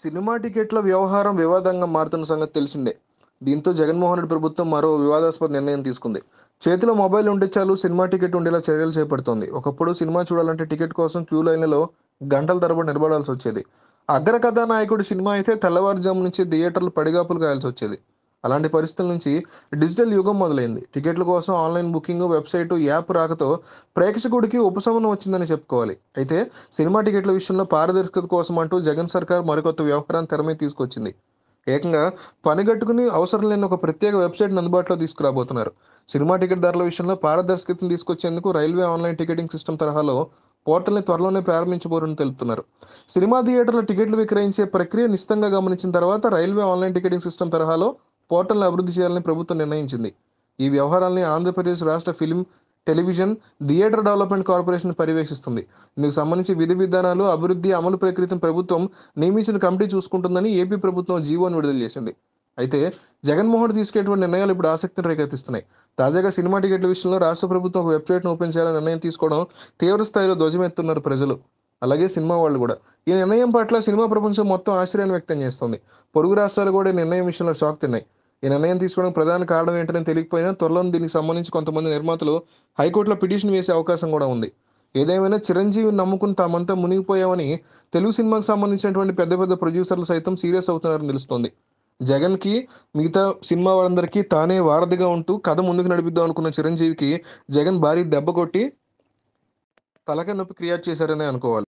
cinema టికెట్ల వ్యవహారం వివాదంగా మారుతున్న సంగతి తెలిసిందే దీంతో జగన్మోహన్ రెడ్డి ప్రభుత్వం మరో వివాదాస్పద నిర్ణయం తీసుకుంది చేతిలో మొబైల్ ఉంటే చాలు సినిమా టికెట్ ఉండేలా చర్యలు చేపడుతోంది ఒకప్పుడు సినిమా చూడాలంటే టికెట్ కోసం క్యూ లైన్లలో గంటల తరబడి నిలబడాల్సి వచ్చేది అగ్రకథానాయకుడి సినిమా అయితే తెల్లవారుజాము నుంచి థియేటర్లు పడిగాపులు కాయాల్సి వచ్చేది అలాంటి పరిస్థితుల నుంచి డిజిటల్ యుగం మొదలైంది టికెట్ల కోసం ఆన్లైన్ బుకింగ్ వెబ్సైట్ యాప్ రాకతో ప్రేక్షకుడికి ఉపశమనం వచ్చిందని చెప్పుకోవాలి అయితే సినిమా టికెట్ల విషయంలో పారదర్శకత కోసం అంటూ జగన్ సర్కార్ మరికొత్త వ్యవహారాన్ని తెరమే తీసుకొచ్చింది ఏకంగా పనిగట్టుకుని అవసరం లేని ఒక ప్రత్యేక వెబ్సైట్ని అందుబాటులో తీసుకురాబోతున్నారు సినిమా టికెట్ ధరల విషయంలో పారదర్శకతను తీసుకొచ్చేందుకు రైల్వే ఆన్లైన్ టికెటింగ్ సిస్టమ్ తరహాలో పోర్టల్ని త్వరలోనే ప్రారంభించబోరని తెలుపుతున్నారు సినిమా థియేటర్ల టికెట్లు విక్రయించే ప్రక్రియ నిశ్చితంగా గమనించిన తర్వాత రైల్వే ఆన్లైన్ టికెటింగ్ సిస్టమ్ తరహాలో పోర్టల్ని అభివృద్ధి చేయాలని ప్రభుత్వం నిర్ణయించింది ఈ వ్యవహారాల్ని ఆంధ్రప్రదేశ్ రాష్ట్ర film television theatre development corporation పర్యవేక్షిస్తుంది ఇందుకు సంబంధించి విధి విధానాలు అభివృద్ధి అమలు ప్రక్రియను ప్రభుత్వం నియమించిన కమిటీ చూసుకుంటుందని ఏపీ ప్రభుత్వం జీవోను విడుదల చేసింది అయితే జగన్మోహన్ తీసుకెటువంటి నిర్ణయాలు ఇప్పుడు ఆసక్తిని రేకెత్తిస్తున్నాయి తాజాగా సినిమా టికెట్ల విషయంలో రాష్ట్ర ప్రభుత్వం ఒక వెబ్సైట్ను ఓపెన్ చేయాలని నిర్ణయం తీసుకోవడం తీవ్ర స్థాయిలో ధ్వజమెత్తున్నారు ప్రజలు అలాగే సినిమా వాళ్ళు కూడా ఈ నిర్ణయం పట్ల సినిమా ప్రపంచం మొత్తం ఆశ్చర్యాన్ని వ్యక్తం చేస్తుంది పొరుగు రాష్ట్రాలు కూడా నిర్ణయం విషయంలో షాక్ తిన్నాయి ఈ నిర్ణయం తీసుకోవడం ప్రధాన కారణం ఏంటని తెలియకపోయినా త్వరలో దీనికి సంబంధించి కొంతమంది నిర్మాతలు హైకోర్టులో పిటిషన్ వేసే అవకాశం కూడా ఉంది ఏదేమైనా చిరంజీవి నమ్ముకుని తామంతా మునిగిపోయామని తెలుగు సినిమాకు సంబంధించినటువంటి పెద్ద పెద్ద ప్రొడ్యూసర్లు సైతం సీరియస్ అవుతున్నారని జగన్ జగన్కి మిగతా సినిమా వారందరికీ తానే వారధిగా ఉంటూ కథ ముందుకు నడిపిద్దాం అనుకున్న చిరంజీవికి జగన్ భారీ దెబ్బ కొట్టి తలక నొప్పి క్రియేట్ చేశారని అనుకోవాలి